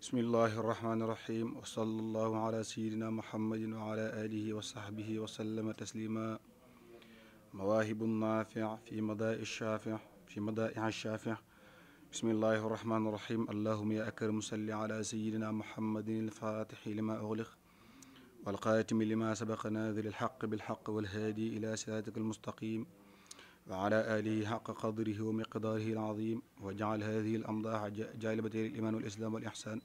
بسم الله الرحمن الرحيم وصلى الله على سيدنا محمد وعلى آله وصحبه وسلم تسليما مواهب النافع في مدائع الشافع في مدائع الشافع بسم الله الرحمن الرحيم اللهم يا أكرم صل على سيدنا محمد الفاتح لما أغلق والقاتم لما سبق ناذر الحق بالحق والهادي إلى سيادتك المستقيم وعلى آله حق قدره ومقداره العظيم واجعل هذه الأمضاء جالبة للإيمان والإسلام والإحسان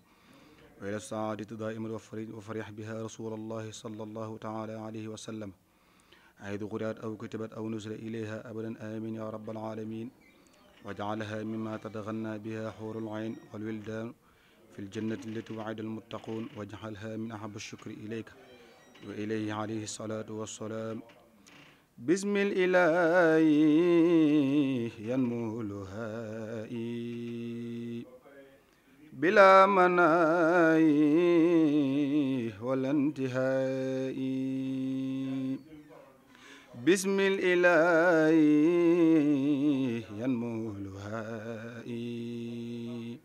وإلى السعادة دائما وفرح بها رسول الله صلى الله تعالى عليه وسلم حيث قرأت أو كتبت أو نزل إليها أبدا آمين يا رب العالمين وجعلها مما تتغنى بها حور العين والولدان في الجنة التي وعد المتقون واجعلها من أحب الشكر إليك وإليه عليه الصلاة والسلام بسم الإله ينمو لهائي بلا مناي ولا انتهاء بسم الإله ينمو لهائي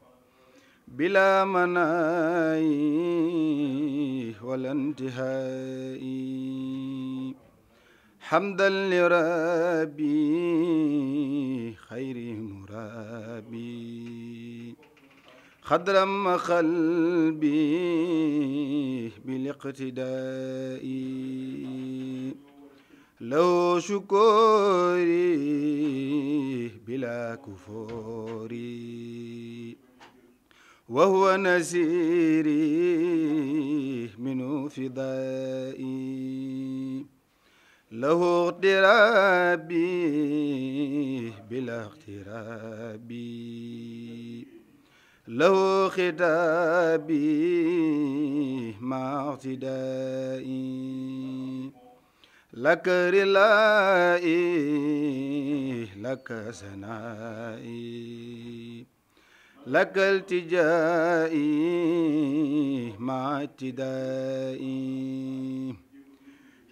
بلا مناي ولا انتهائي حمدا لربي خير مرابي خدرا قلبي بالاقتداء له شكوري بلا كفوري وهو نسيري من فضائي له اغترابي بلا اغترابي له خدابي مع اغتدائي لك رلائي لك سنائي لك التجائي مع اتدائي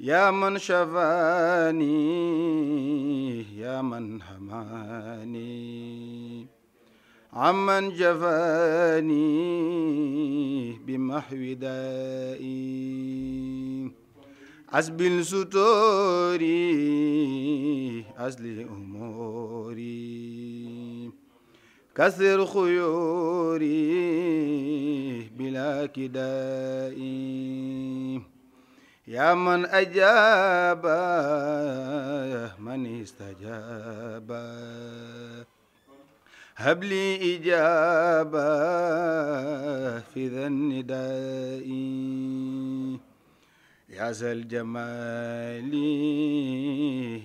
يا من شفاني يا من حماني عمن جفاني بمحو دائي عزب ستوري أزل أموري كسر خيوري بلا كدائي يا من أجاب من استجاب هب لي إجابة في ذا النداء يا ذا الجمال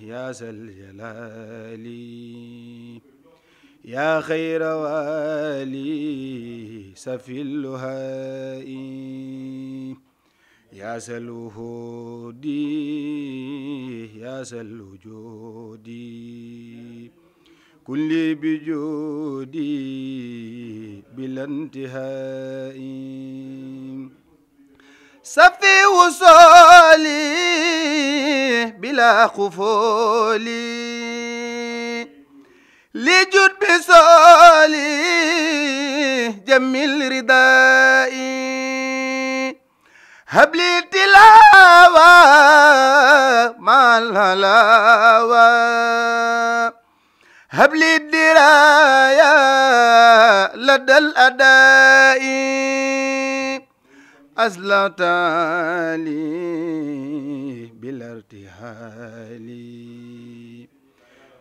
يا ذا الجلال يا خير والي سفي اللهائي يا ذا يا ذا الوجود بجودي بلا انتهاء سفي وصالي بلا خفولي لجد بصالي جميل ردائي العلاوة هب لي الدراية لدى الأداء أزلت لي بلا ارتهال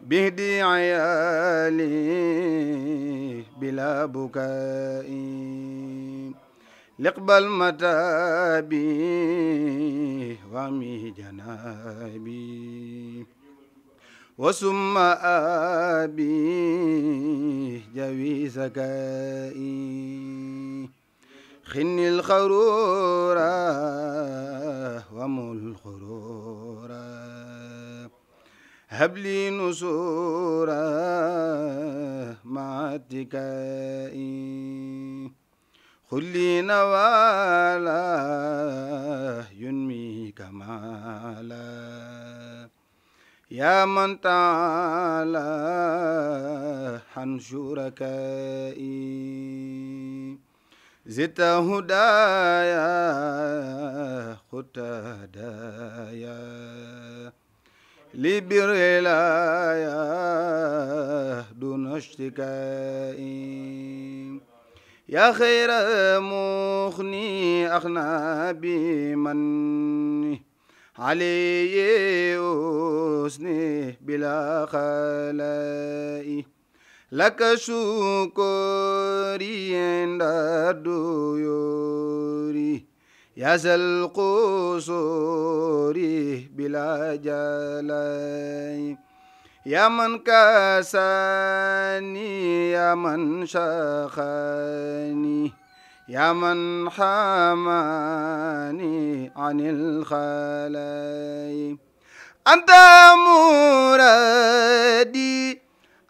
بهدي عيالي بلا بكائي liqbal mataabi wami janaabi wasumma abi jawi sakai xinni lxarura wamul xurura habli nusura maatikai خلي نوالا ينمي كمالا يا من تعالى عن شركائي زدت هدايا خدت هدايا لبر دون اشتكائي يا خير مخني أخنا بمني علي أسني بلا خلائي لك شكري عند الديوري يا ذا بلا جلائي يا من كاساني يا من شاخاني يا من حماني عن الخلايا أنت مرادي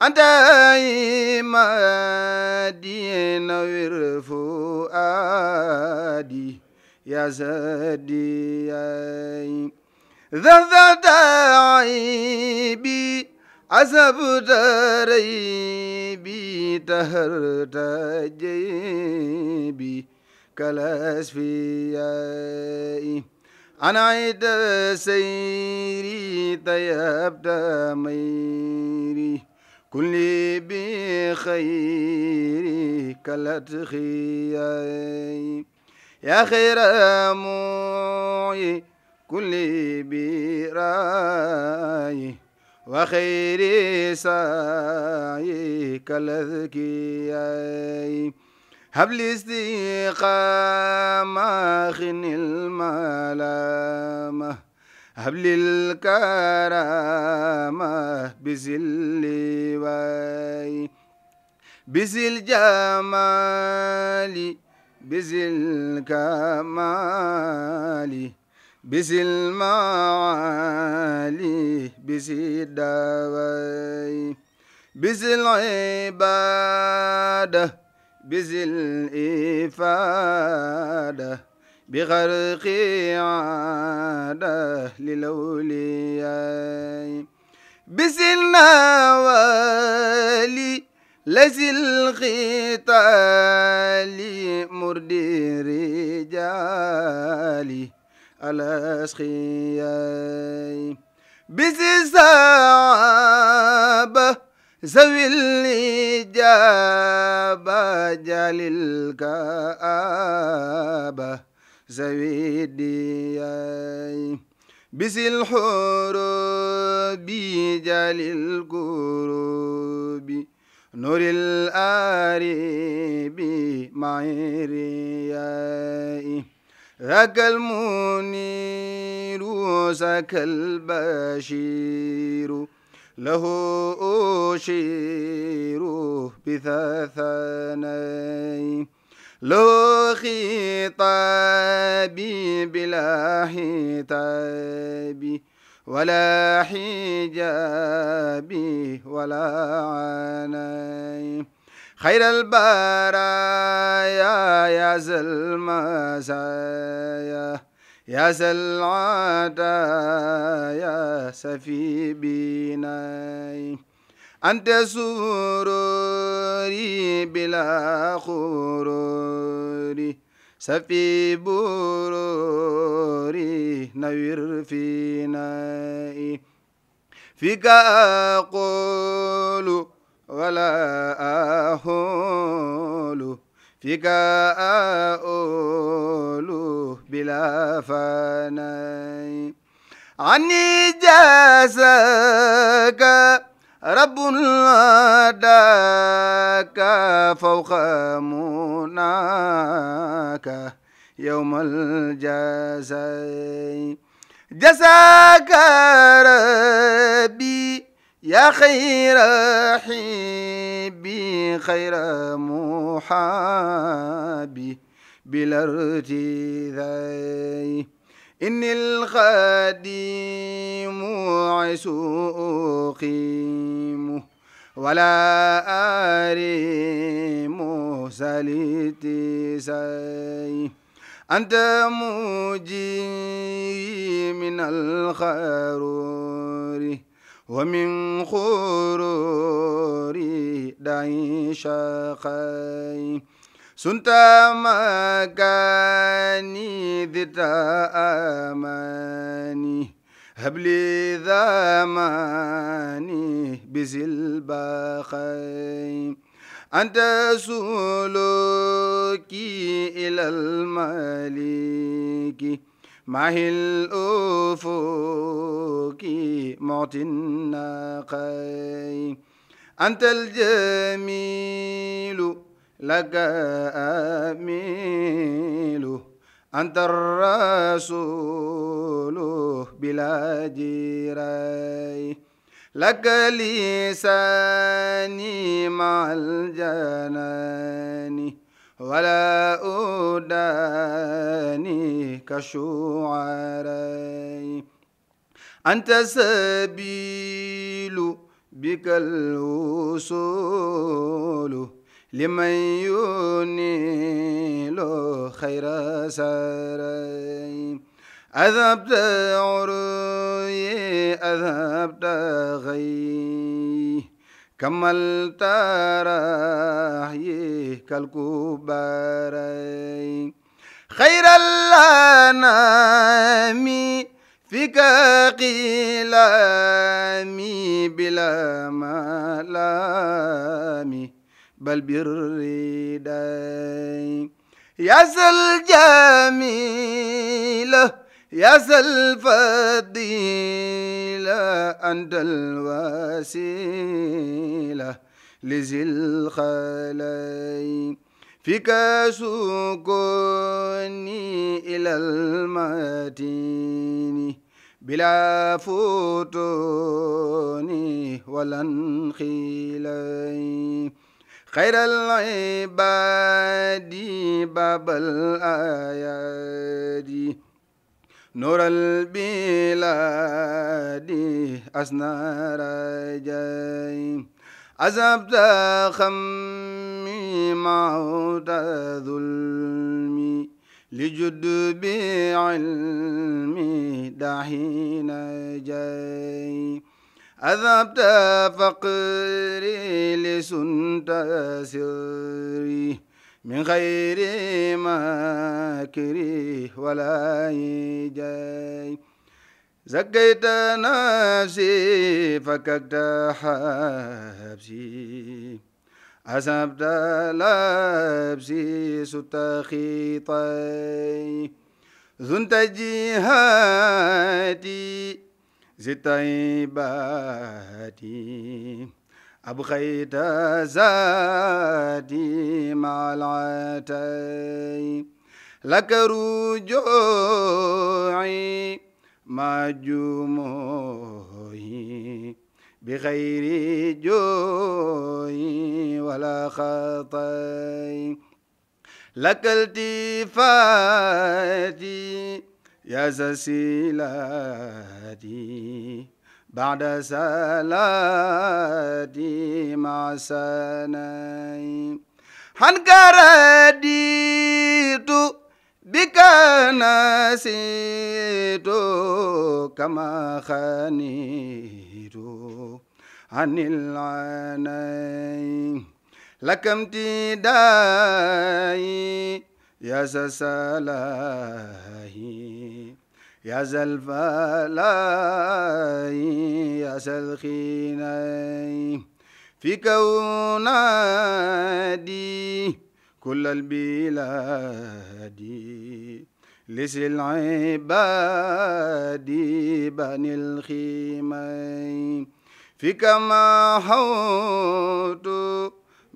أنت إمادي نوير فؤادي يا زادي ذا ذا عيبي أسب تريبي تهر تجيبي كالأسفياء أنا عيد سيري طيب تميري كل بخير كالأتخياء يا خير موي كل براي وخير سعيك الأذكياء هب لي استقامة خن الملامة هب لي الكرامة بزلي واي بزل جمالي بزل كمالي بزي المعالي بزي الدواي بزي العبادة بزي الإفادة بغرق عادة للأولياء بزي النوالي لزي القتال مرد رجالي الأسخياء بزيزاب زوي الإجابة جليل كآبة زوي الدياي بزي الحروب جليل القروب نور الآري بمعيرياي ذاك المنير ذاك البشير له أشير بثثني له خطابي بلا حتابي ولا حجابي ولا عناي خير البرايا يا ذا يا ذا العطايا سفي بناي أنت سروري بلا خروري سفي بروري نوير في نائي فيك أقول ولا أهول فيك أقول بلا فناي عني جازك رب ناداك فوق مناك يوم الجزاء جزاك ربي يا خير حبي خير محابي بلا ارتذاي إن الخادم عيس أقيم ولا أريم سليتي ساي أنت موجي من الخرور ومن غرور دعيش خي سنت مكاني ذت أماني هب لي ذماني بزل بخي أنت سلوكي إلى الملك مع الأفق معطي الناقي أنت الجميل لك أميل أنت الرسول بلا جيري لك لساني مع الجناني ولا أداني كشعري أنت سبيل بك الوصول لمن ينيل خير سري أذهبت عروي أذهبت غيه كملت التراحيه كالكباري خير الأنام فيك قلامي بلا ملامي بل بالرداي يا ذا الجميله يا ذا الديلة أنت الوسيلة لذي الخلاي فيك سكوني إلى المتين بلا فوتوني ولا انخيلي خير العباد باب الآيات نور البلاد أسنار رجاي أزبت خمي موت ظلمي لجد بعلمي دحين جاي أذبت فقري لسنت سري من غير مكر ولا جاي زكيت نفسي فككت حبسي أسبت لبسي ست خيطي ذنت جهاتي زت عباتي أبغيت زادي مع العتي لك رجوعي مع جموعي بغير جوعي ولا خطي لك التفاتي يا زسيلاتي بعد صلاة مع سناي حنقرديت بك نسيت كما خنيت عن العناي لك امتدائي يا سلاهي يسل فلا يا سلخيني في كونادي كل البلاد لسل عباد بني الخيمين فيك ما حوت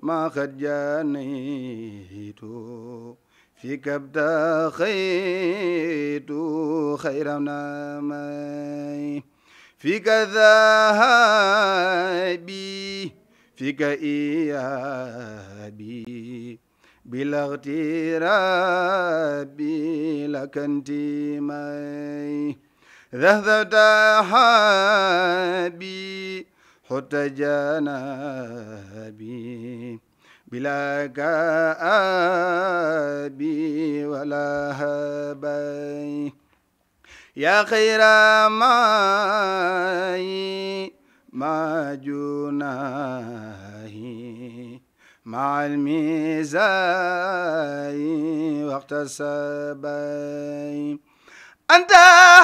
ما قد فيك ابتغيت خير نامي فيك ذهبي فيك إيابي بلا اغتراب لك ماي ذهبت حبي حتى جنابي بلا كآبي ولا هبي يا خير ماي ما جناهي مع الميزاي وقت السبي أنت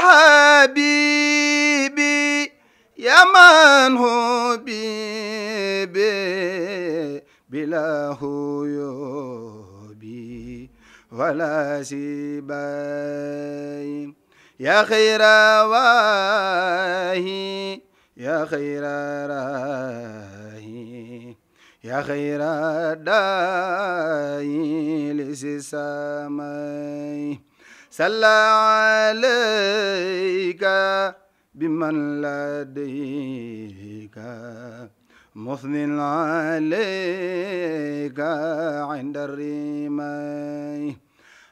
حبيبي يا من هو بيبي بلا هيوب ولا سباي يا خير واهي يا خير راهي يا خير داعي لسسامي صلى عليك بمن لديك مثن عليك عند الرماي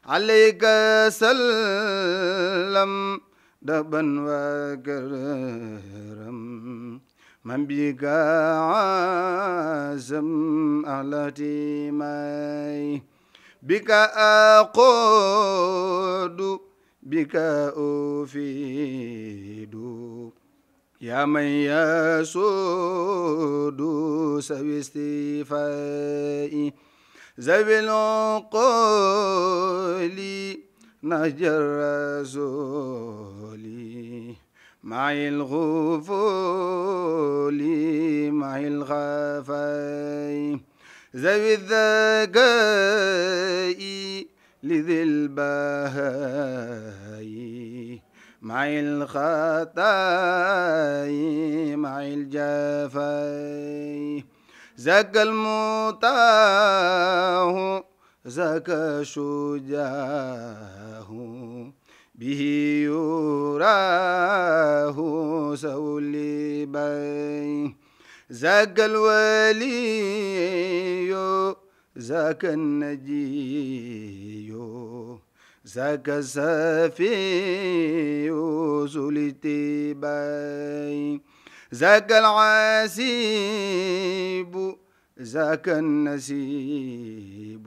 عليك سلم دبا وكرم من بك عازم على تيماي بك أقود بك أفيد يا من يسود سوي استيفائي زبل قولي نجر رسولي مع الغفولي مع الغفاي ذوي الذكاء لذي البهاء مع الخطاي مع الجفاي زك المطاه زك شجاه به يراه سولي بي زك الولي زك النجي زكسافي زلتي باي زك العاسيب زك النسيب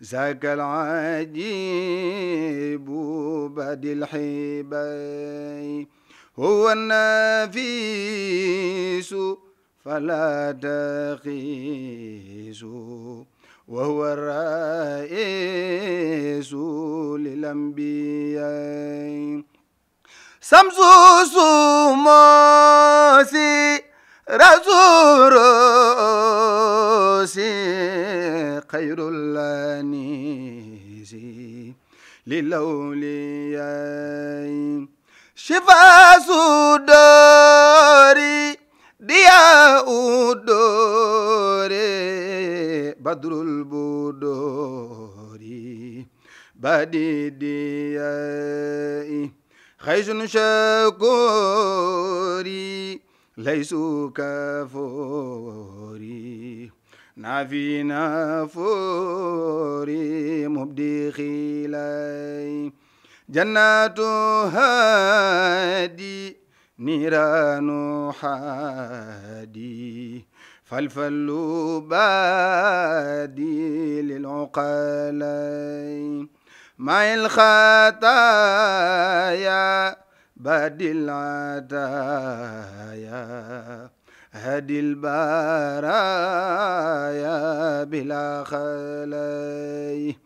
زك العجيب بعد الحباي هو النفيس فلا تخيس وهو الرئيس للأنبياء سمس سماسي رزوروسي خير الأنيس للأولياء شفاء سدوري دياء دوري بدر البدور بديدياء خيس شكوري ليس كفوري نافينا فوري مبدي خيلاي جنات هادي نيران حادي فالفل بادي للعقلاء مع الخطايا بادي العطايا هدي البرايا بلا خلي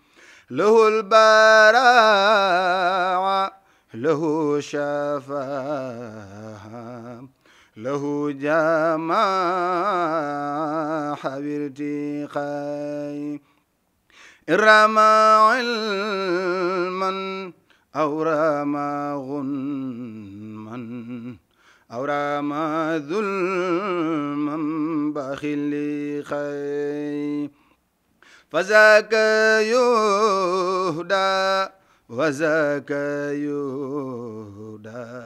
له البراعة له شفاها له جماع بارتقاء إرما علما أو رما غنما أو رما ظلما بخلقاء فذاك يهدى وذاك يهدى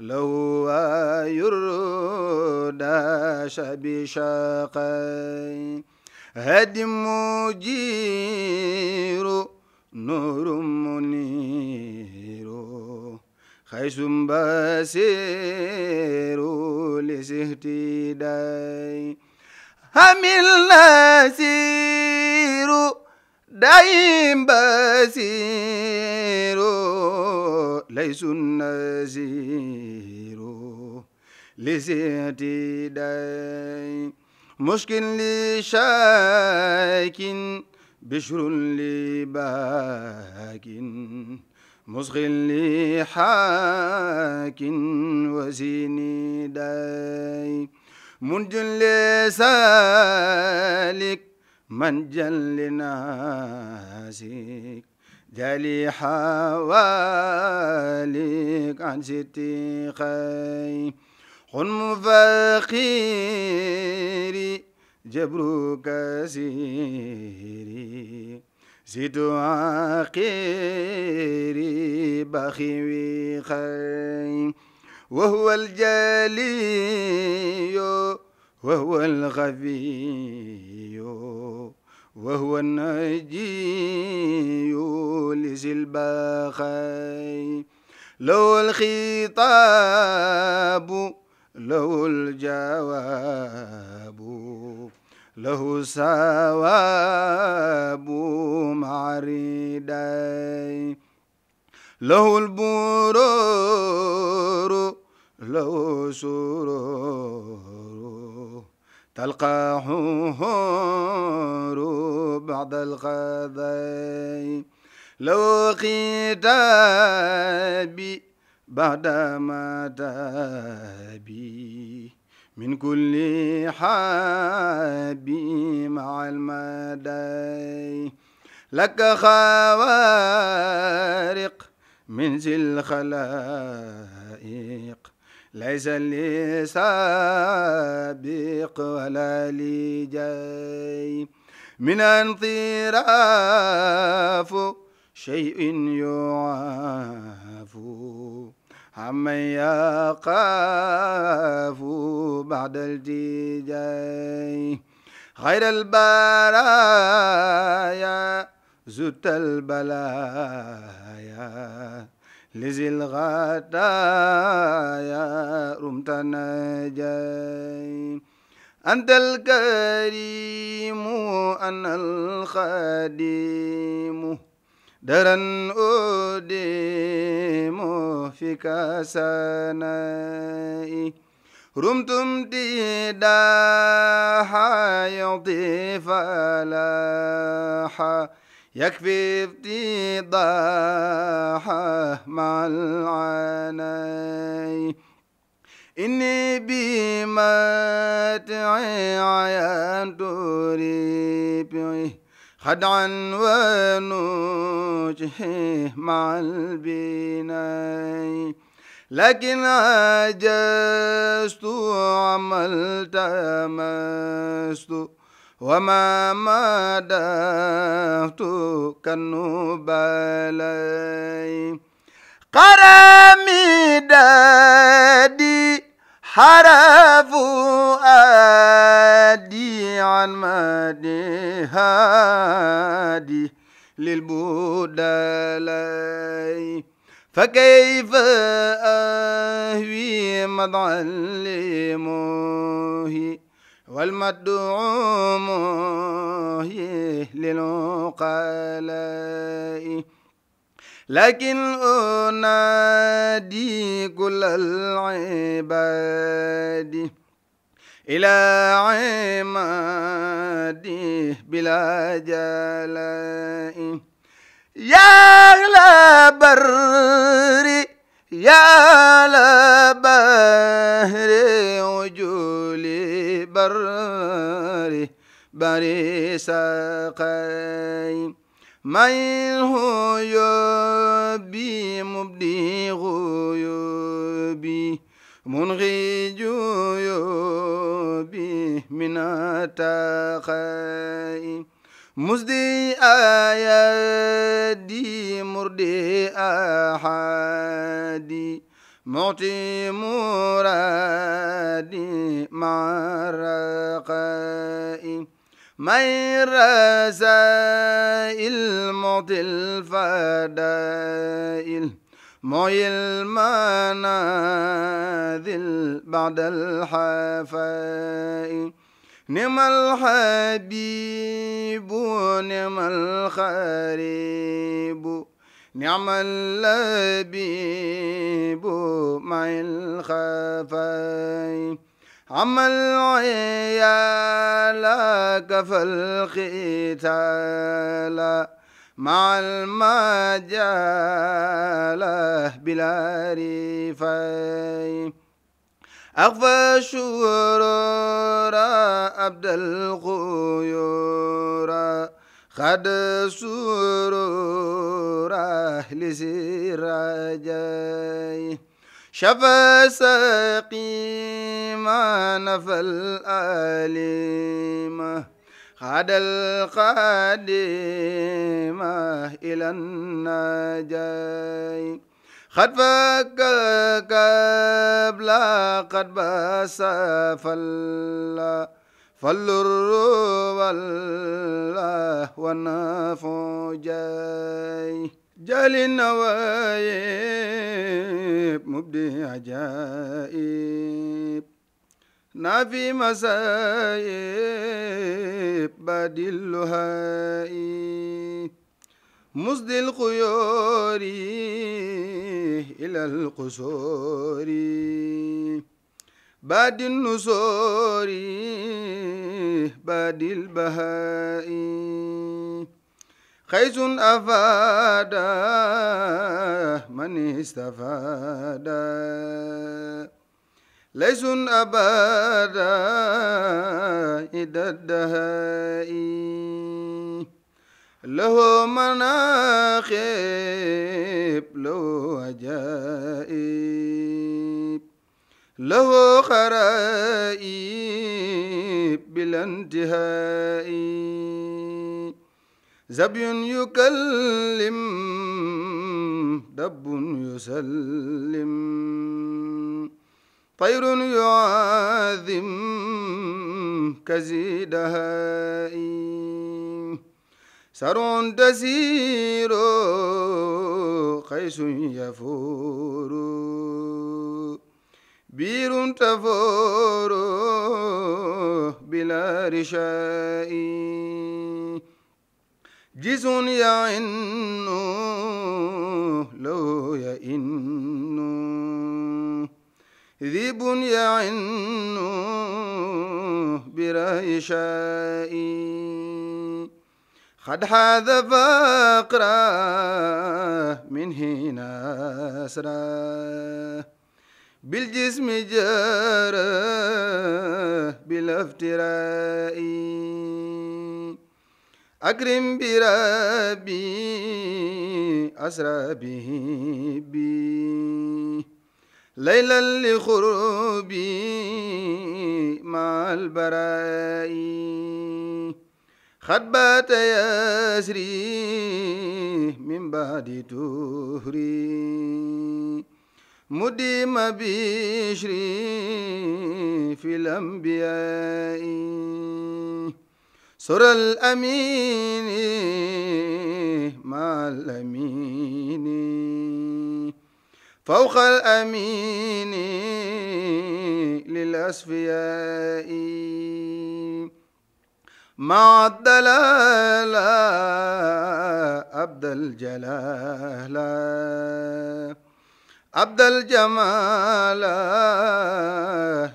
لو يردى بشاقي هدي مجير نور منير خيس بسير لسهتداي هم النسير دايم بسيرو ليس النزير لزيتي داي مشكل لشاك بشر لباك مسخل لحاك وزيني داي منجل لسالك منجا لناسك دالي حواليك عن ستي خي خن مفخيري جبرو كسيري زيدو عقيري بخي خي وهو الجليل وهو الغفي وهو النجي لذي الباخي لو الخطاب له الجواب له ثواب مع له البرور له سرور تلقاه بعد الغداء لو قتابي بعد ما تابي من كل حابي مع المدى لك خوارق من ذي الخلائق ليس لي سابق ولا لي جاي من انطراف شيء يعاف عمن يقاف بعد الجيجاي غير البرايا زدت البلايا لذي يا رمتنا جاي أنت الكريم أنا الخديم درا أديم فيك سنائي رمتم تيدا حيضي فلاحا يكفي افتضاحه مع العناي إني تعي عيان تريبعي خدعا ونوجه مع البناي لكن عجزت وعملت أمست وما مدحت كالنبلي قرامدادي حرف أدي عن مدهادي للبدلي فكيف أهوي مضى لمهي والمدعوم للعقلاء لكن أنادي كل العباد إلى عمادي بلا جلاء يا لا بري يا لا bari saqay may huyubi mubdi huyubi منغيج يوبي من التقي مزدي آيادي مردي أحادي معطي مرادي مع الرقائي من زائل مضل فدائل موي المناذل بعد الحفاء نم الحبيب نم الخريب نعم اللبيب مع الخفاء عم العيال كفى القتال مع المجالة بلا ريفي أخفى الشرور أبدى الغيور خد سرور أهل سراجي شفى ما نفى الآليمة خاد القادمة إلى النجاي قد فك قبل قد بس فلا فالر والله والنفع جال النوايب مبدي عجائب نافي مسايب بادي اللهائب مصدي القيور إلى القصور بادي النسور بادي البهائي خيز أفاد من استفاد ليس أبادا إذا الدهاء له مناخب له عجائب له خرائب بلا انتهائي زبي يكلم دب يسلم طير يعاذم كزيد دهائي سرع تسير قيس يفور بير تفور بلا رشائي جيزون يا إنو لو يا إنو ذيب يا إنو براي شائي قد هذا فقرا من هنا سرا بالجسم جرى بلا أكرم بربي أسرى به بي ليلا لخروبي مع البراء خطبات بات يسري من بعد تهري ما بشري في الأنبياء سر الأمين مع الأمين فوق الأمين للأسفياء مع الدلالة عبد الجلالة عبد الجمال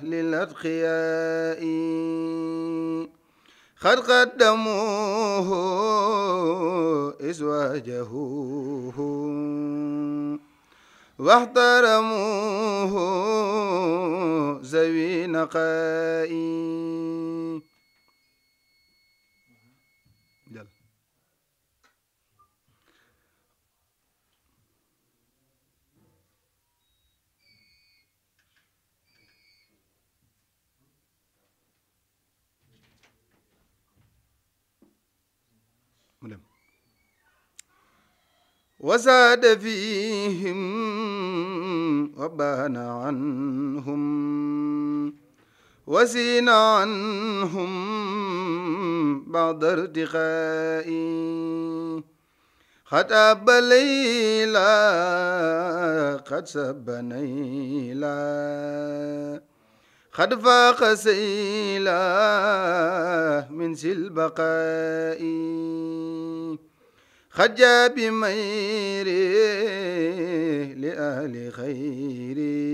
للأتقياء قد قدموه إزواجه واحترموه ذوي نقائي وزاد فيهم وبان عنهم وزين عنهم بعد ارتقاء قد أب ليلا قد سب نيلا قد فاق سيلا من سلبقائي خجى بميري لأهل خيري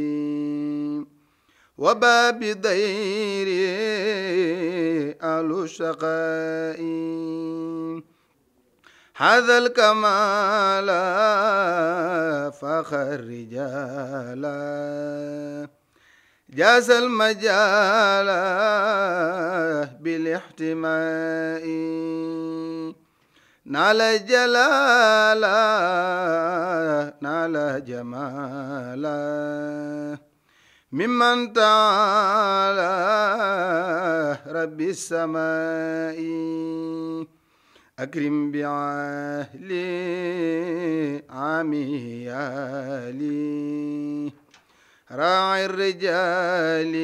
وباب ديري أهل الشقاء هذا الكمال فخر رجالا جاز المجال بالاحتماء نال جلالا نال جمالا ممن تعالى رب السماء أكرم بعهلي عميالي راعي الرجال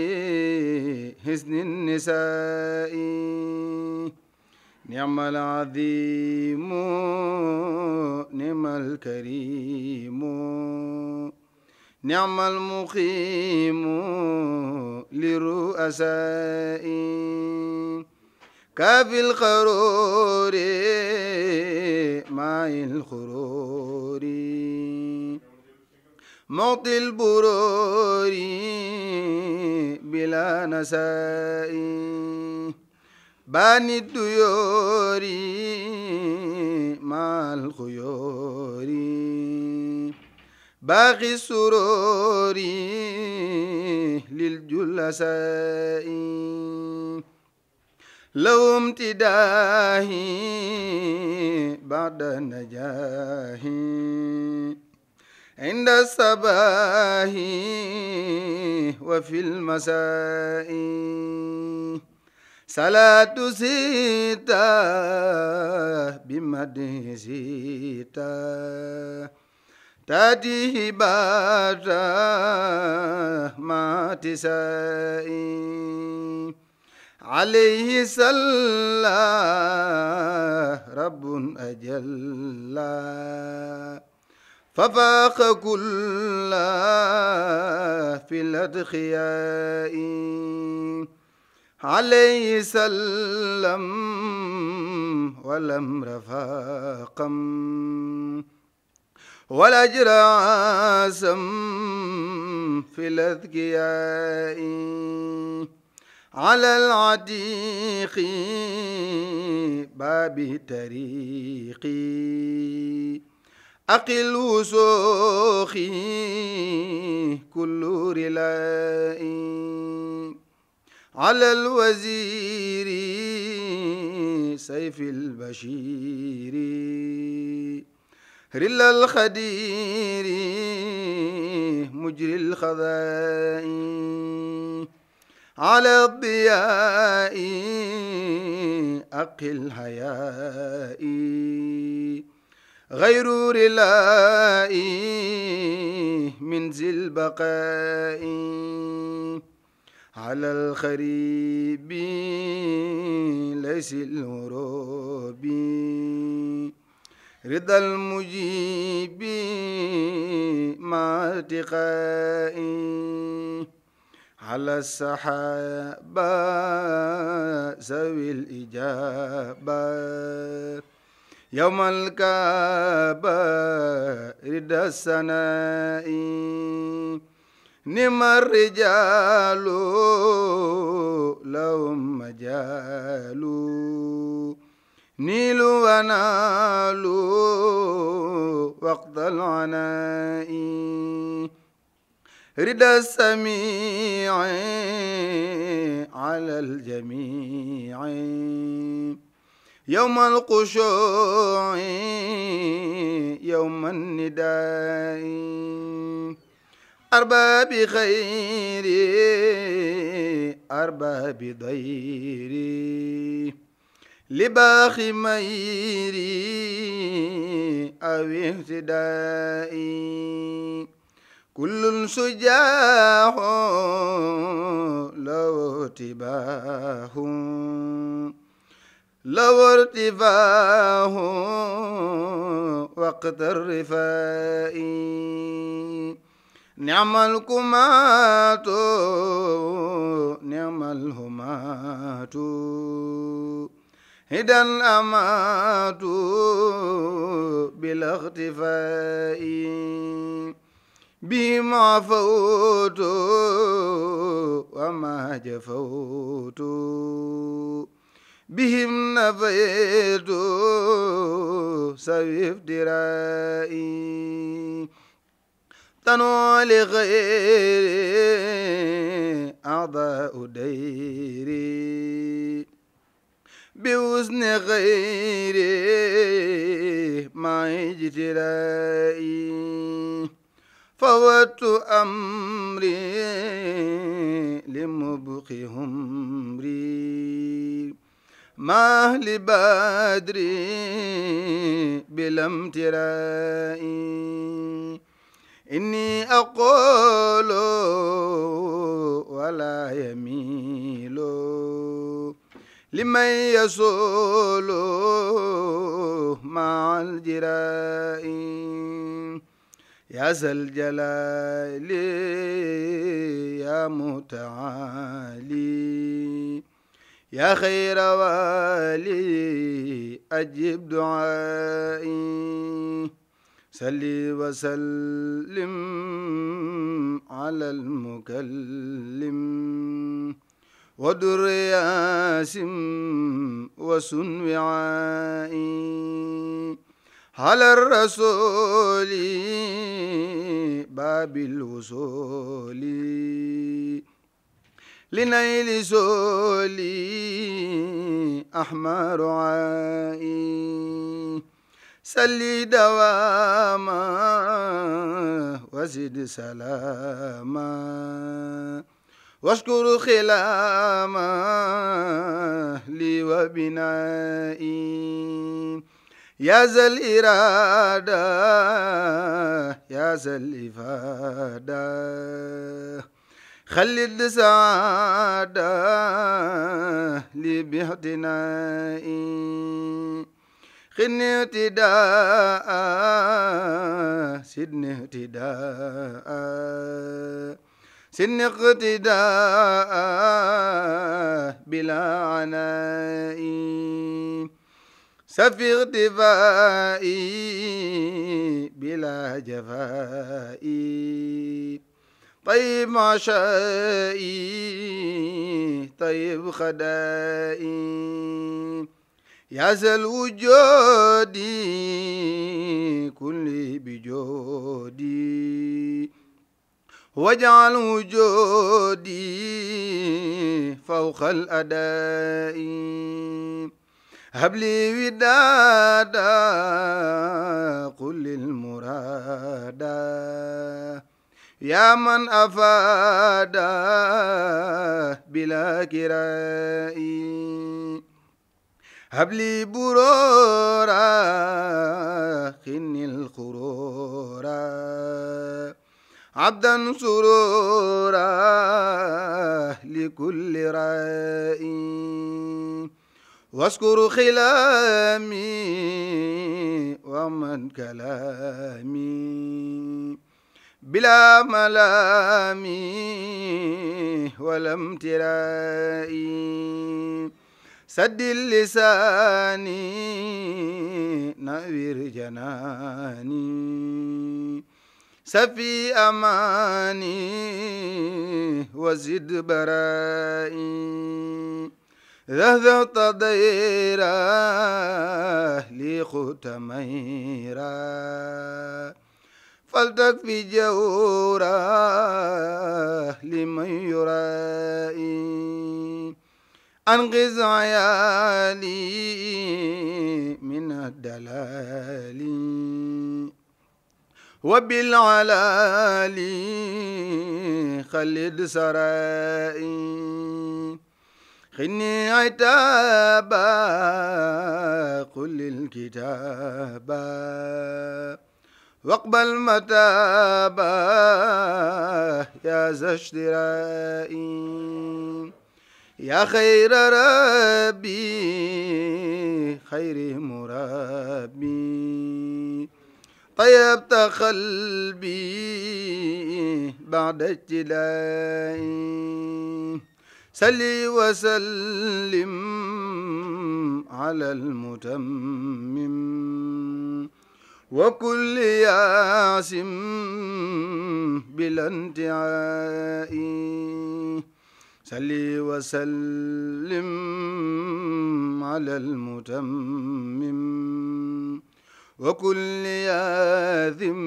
حسن النساء نعم العظيم نعم الكريم نعم المقيم للرؤساء كافي القرور مع الخرور معطي البرور بلا نسائي باني الديوري مع الخيوري باغي سروري للجلساء لو امتداهي بعد نجاهي عند الصباح وفي المساء صلاة سيتا بمده سيتا تاتي باتا ما تسائي عليه صلى رب أجلّا ففاق كل في الأدخياء عليه سلم ولم رفاقا والأجر عاسم في الأذكياء على العتيق باب طريقي أقل وسوخي كل رلائي على الوزير سيف البشير رل الخدير مجري الخذاء على الضياء أقي الحياء غير رلاء من ذي البقاء على الخريب ليس الغروب رضا المجيب مع التقائي على السحابة سوي الإجابة يوم الكعبة رضا السنائي نما الرجال لهم مجال نيل ونال وقت العناء رد السميع على الجميع يوم القشوع يوم النداء أرباب خيري أرباب ضيري لباخ ميري أو اهتدائي كل سجاح لو ارتباه لو ارتفاه وقت الرفائي ni'mal kumaatu ni'mal humaatu hidan amaatu bil ikhtifaa'i bima fawtu wa ma jafawtu bihim nafaytu sawi iftiraa'i تنو لغيري أعضاء ديري بوزن غيري ما اجترائي فوت أمري لمبقي همري ما لبدري بلم ترائي إني أقول ولا يميل لمن يصول مع الجرائم يا ذا الجلال يا متعالي يا خير والي أجب دعائي صلي وسلم على المكلم ودر ياسم وسن وعائي على الرسول باب الوصول لنيل سولي أحمر عائي سلي دواما وزد سلاما واشكر خلاما لي وبنائي يا ذا الإرادة يا ذا الإفادة خلد سعادة لي خذني اهتداء سدني اهتداء سدني اقتداء بلا عناء سفي اغتفائي بلا جفائي طيب عشائي طيب خدائي يا ذا وجودي كل بجودي واجعل وجودي فوق الأداء هب لي ودادا كل المرادا يا من أفادا بلا كرائي هب لي خني الخرورة عبدا سرورا لكل رائي واذكر خلامي ومن كلامي بلا ملامي ولم ترائي سد اللساني نوير جناني سفي أماني وزد برائي ذهذت تضيرا لي ختميرا فلتكفي جورا لمن يرائي أنقذ عيالي من الدلال وبالعلال خلد سرائي خني عتابا قل الكتابا واقبل متابا يا ذا اشترائي يا خير ربي خير مربي طيبت قلبي بعد ابتلائي سلي وسلم على المتمم وكل ياسم بلا انتعائي صل وسلم على المتمم وكل ياثم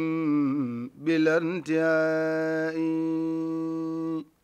بلا انتهاء